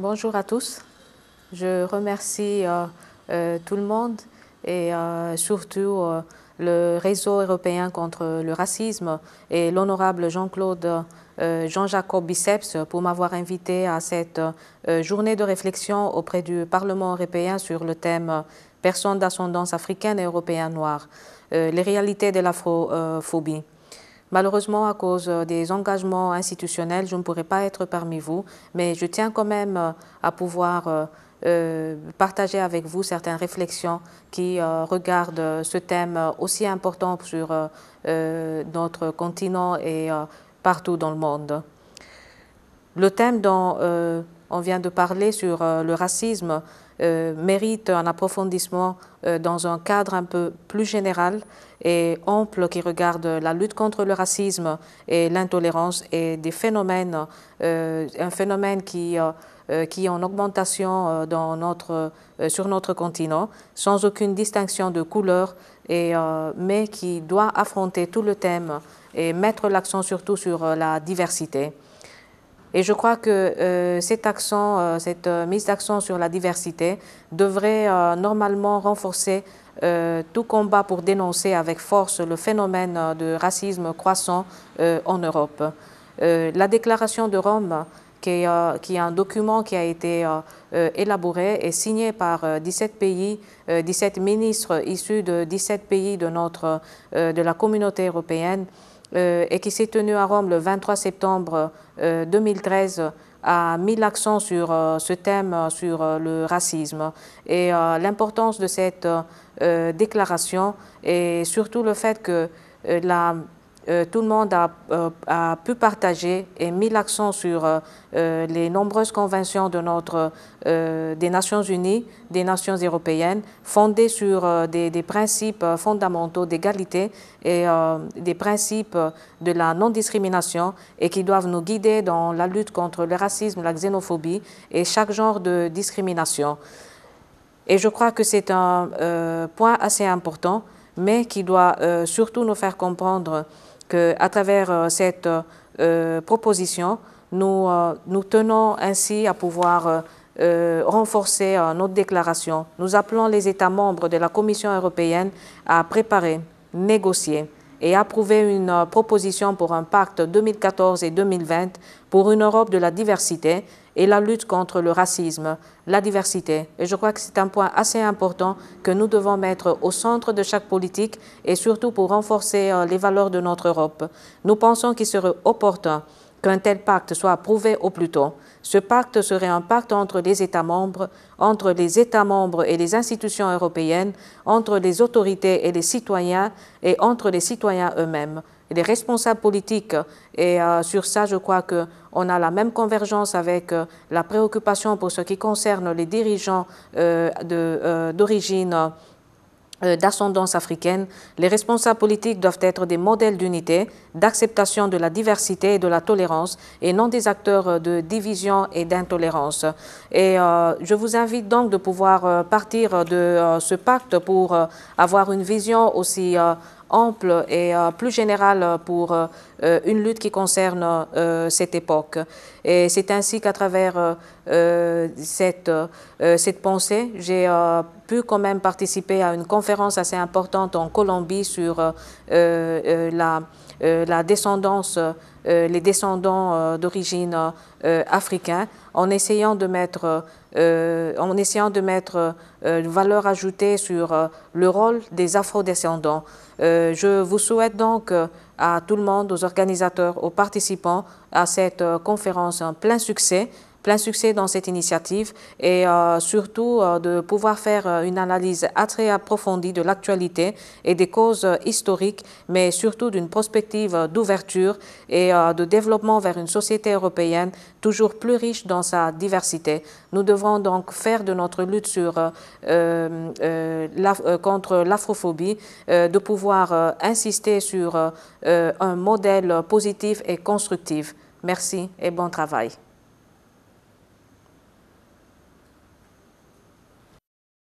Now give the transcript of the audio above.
Bonjour à tous. Je remercie euh, euh, tout le monde et euh, surtout le réseau européen contre le racisme et l'honorable Jean-Claude jean jacques Biceps pour m'avoir invité à cette journée de réflexion auprès du Parlement européen sur le thème personnes d'ascendance africaine et européenne noire, les réalités de l'afrophobie. Malheureusement, à cause euh, des engagements institutionnels, je ne pourrai pas être parmi vous, mais je tiens quand même euh, à pouvoir euh, partager avec vous certaines réflexions qui regardent ce thème aussi important sur notre continent et partout dans le monde. Le thème dont on vient de parler sur euh, le racisme, euh, mérite un approfondissement euh, dans un cadre un peu plus général et ample qui regarde la lutte contre le racisme et l'intolérance et des phénomènes, un phénomène qui, qui est en augmentation dans notre, sur notre continent, sans aucune distinction de couleur, et, mais qui doit affronter tout le thème et mettre l'accent surtout sur la diversité. Et je crois que euh, cet accent, euh, cette euh, mise d'accent sur la diversité devrait normalement renforcer tout combat pour dénoncer avec force le phénomène de racisme croissant en Europe. la déclaration de Rome, qui est, un document qui a été élaboré et signé par 17 pays, 17 ministres issus de 17 pays de, notre, de la communauté européenne, euh, et qui s'est tenue à Rome le 23 septembre 2013 euh, a mis l'accent sur euh, ce thème, sur le racisme et l'importance de cette déclaration et surtout le fait que la euh, tout le monde euh, a, pu partager et mis l'accent sur euh, les nombreuses conventions des Nations Unies, des Nations européennes, fondées sur des, des, principes fondamentaux d'égalité et des principes de la non-discrimination et qui doivent nous guider dans la lutte contre le racisme, la xénophobie et chaque genre de discrimination. Et je crois que c'est un point assez important mais qui doit euh, surtout nous faire comprendre qu'à travers euh, cette euh, proposition, nous, nous tenons ainsi à pouvoir renforcer notre déclaration. Nous appelons les États membres de la Commission européenne à préparer, négocier et approuver une euh, proposition pour un pacte 2014 et 2020 pour une Europe de la diversité et la lutte contre le racisme, la diversité. Et je crois que c'est un point assez important que nous devons mettre au centre de chaque politique et surtout pour renforcer euh, les valeurs de notre Europe. Nous pensons qu'il serait opportun qu'un tel pacte soit approuvé au plus tôt. Ce pacte serait un pacte entre les États membres, entre les États membres et les institutions européennes, entre les autorités et les citoyens et entre les citoyens eux-mêmes. Les responsables politiques, et euh, sur ça je crois qu'on a la même convergence avec euh, la préoccupation pour ce qui concerne les dirigeants euh, d'origine euh, d'ascendance africaine, les responsables politiques doivent être des modèles d'unité, d'acceptation de la diversité et de la tolérance et non des acteurs euh, de division et d'intolérance. Et euh, je vous invite donc de pouvoir partir de ce pacte pour avoir une vision aussi ample et euh, plus général pour euh, une lutte qui concerne euh, cette époque. Et c'est ainsi qu'à travers cette, cette pensée, j'ai pu quand même participer à une conférence assez importante en Colombie sur la, la descendance euh, les descendants euh, d'origine euh, africaine en essayant de mettre, en essayant de mettre une valeur ajoutée sur le rôle des afro-descendants. je vous souhaite donc à tout le monde, aux organisateurs, aux participants à cette conférence un plein succès l'insuccès succès dans cette initiative et euh, surtout euh, de pouvoir faire euh, une analyse très approfondie de l'actualité et des causes historiques, mais surtout d'une perspective d'ouverture et de développement vers une société européenne toujours plus riche dans sa diversité. Nous devrons donc faire de notre lutte contre l'afrophobie, de pouvoir insister sur un modèle positif et constructif. Merci et bon travail.